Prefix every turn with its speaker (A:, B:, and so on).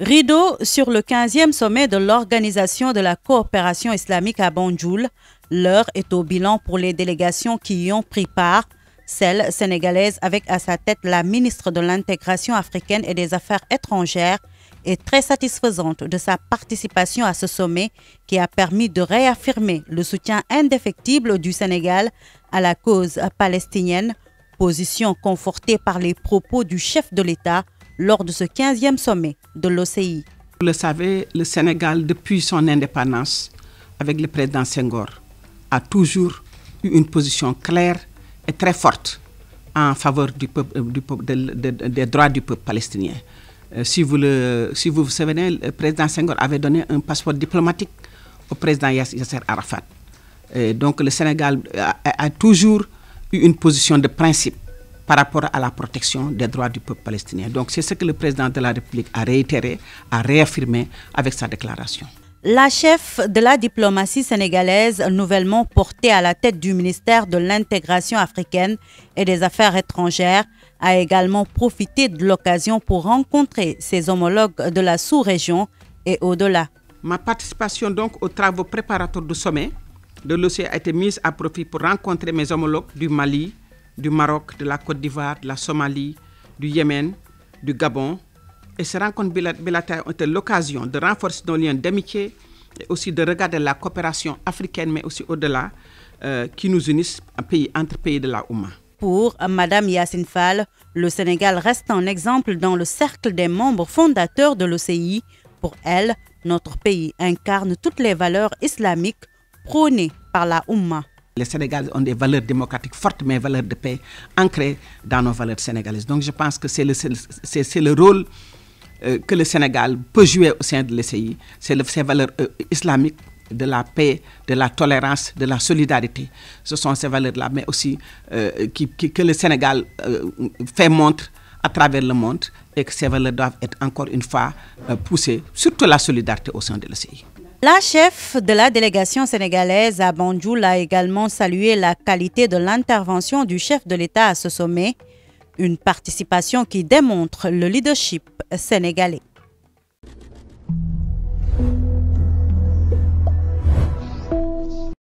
A: Rideau sur le 15e sommet de l'Organisation de la coopération islamique à Banjul. L'heure est au bilan pour les délégations qui y ont pris part. Celle sénégalaise avec à sa tête la ministre de l'intégration africaine et des affaires étrangères est très satisfaisante de sa participation à ce sommet qui a permis de réaffirmer le soutien indéfectible du Sénégal à la cause palestinienne, position confortée par les propos du chef de l'État lors de ce 15e sommet de l'OCI.
B: Vous le savez, le Sénégal, depuis son indépendance avec le président Senghor, a toujours eu une position claire et très forte en faveur du peuple, euh, des droits du peuple palestinien. Euh, si, vous le, si vous souvenez, le président Senghor avait donné un passeport diplomatique au président Yasser Arafat. donc le Sénégal a, toujours eu une position de principe par rapport à la protection des droits du peuple palestinien. Donc c'est ce que le président de la République a réitéré, a réaffirmé avec sa déclaration.
A: La chef de la diplomatie sénégalaise, nouvellement portée à la tête du ministère de l'intégration africaine et des affaires étrangères, a également profité de l'occasion pour rencontrer ses homologues de la sous-région et au-delà.
B: Ma participation donc aux travaux préparatoires du sommet de l'OCE a été mise à profit pour rencontrer mes homologues du Mali, du Maroc, de la Côte d'Ivoire, de la Somalie, du Yémen, du Gabon. Et ces rencontres bilatérales ont été l'occasion de renforcer nos liens d'amitié et aussi de regarder la coopération africaine, mais aussi au-delà, euh, qui nous unissent pays, entre pays de la Ouma.
A: Pour Madame Yacine Fall, le Sénégal reste un exemple dans le cercle des membres fondateurs de l'OCI. Pour elle, notre pays incarne toutes les valeurs islamiques prônées par la Oumma. Les Sénégalais
B: ont des valeurs démocratiques fortes, mais valeurs de paix ancrées dans nos valeurs sénégalaises. Donc je pense que c'est le, rôle euh, que le Sénégal peut jouer au sein de l'ECI. E c'est ces valeurs euh, islamiques de la paix, de la tolérance, de la solidarité. Ce sont ces valeurs-là, mais aussi euh, que le Sénégal fait montre à travers le monde et que ces valeurs doivent être encore une fois poussées, surtout la solidarité au sein de l'ECI.
A: La chef de la délégation sénégalaise à Banjul a également salué la qualité de l'intervention du chef de l'État à ce sommet, une participation qui démontre le leadership sénégalais.